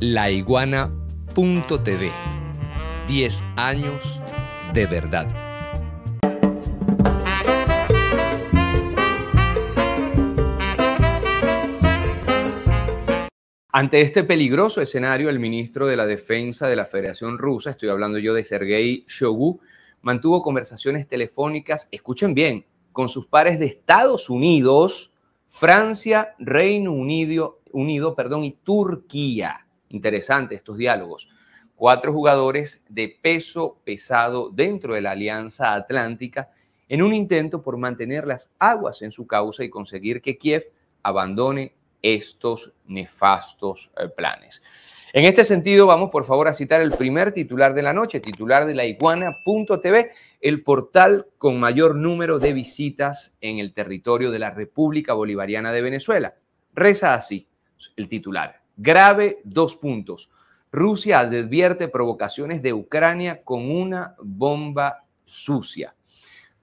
laiguana.tv. 10 años de verdad. Ante este peligroso escenario, el ministro de la Defensa de la Federación Rusa, estoy hablando yo de Sergei Shogu, mantuvo conversaciones telefónicas, escuchen bien, con sus pares de Estados Unidos, Francia, Reino Unido, Unido perdón, y Turquía. Interesante estos diálogos. Cuatro jugadores de peso pesado dentro de la Alianza Atlántica en un intento por mantener las aguas en su causa y conseguir que Kiev abandone estos nefastos eh, planes. En este sentido, vamos por favor a citar el primer titular de la noche, titular de la iguana.tv, el portal con mayor número de visitas en el territorio de la República Bolivariana de Venezuela. Reza así el titular. Grave, dos puntos. Rusia advierte provocaciones de Ucrania con una bomba sucia.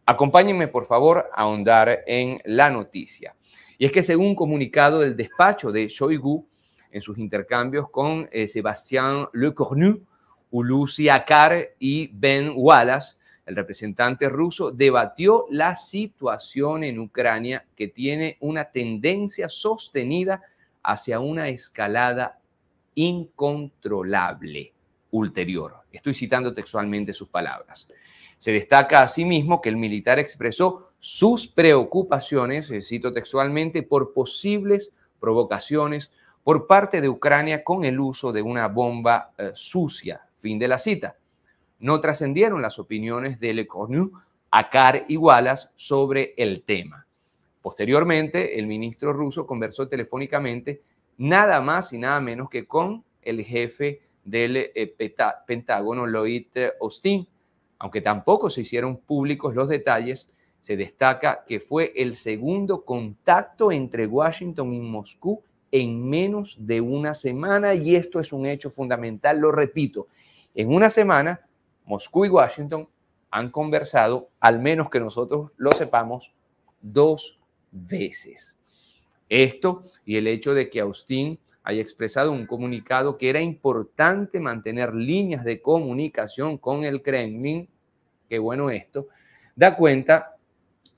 Acompáñenme, por favor, a ahondar en la noticia. Y es que según comunicado del despacho de Shoigu, en sus intercambios con Sebastián eh, Sebastián Lecornu, Ulusi Akar y Ben Wallace, el representante ruso, debatió la situación en Ucrania que tiene una tendencia sostenida hacia una escalada incontrolable ulterior. Estoy citando textualmente sus palabras. Se destaca asimismo que el militar expresó sus preocupaciones, eh, cito textualmente, por posibles provocaciones por parte de Ucrania con el uso de una bomba eh, sucia. Fin de la cita. No trascendieron las opiniones de Le a Car y Wallace sobre el tema. Posteriormente, el ministro ruso conversó telefónicamente nada más y nada menos que con el jefe del eh, Pentágono, Lloyd Austin. Aunque tampoco se hicieron públicos los detalles, se destaca que fue el segundo contacto entre Washington y Moscú en menos de una semana y esto es un hecho fundamental, lo repito, en una semana Moscú y Washington han conversado, al menos que nosotros lo sepamos, dos veces. Esto y el hecho de que Austin haya expresado un comunicado que era importante mantener líneas de comunicación con el Kremlin, que bueno esto, da cuenta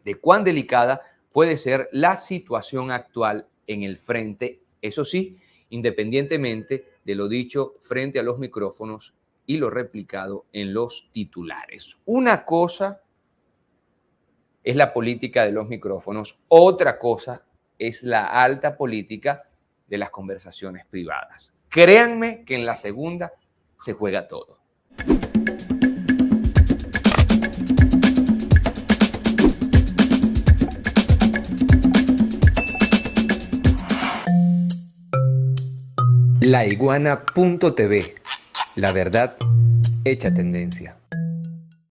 de cuán delicada puede ser la situación actual en el frente, eso sí, independientemente de lo dicho frente a los micrófonos y lo replicado en los titulares. Una cosa es la política de los micrófonos, otra cosa es la alta política de las conversaciones privadas. Créanme que en la segunda se juega todo. La La verdad hecha tendencia.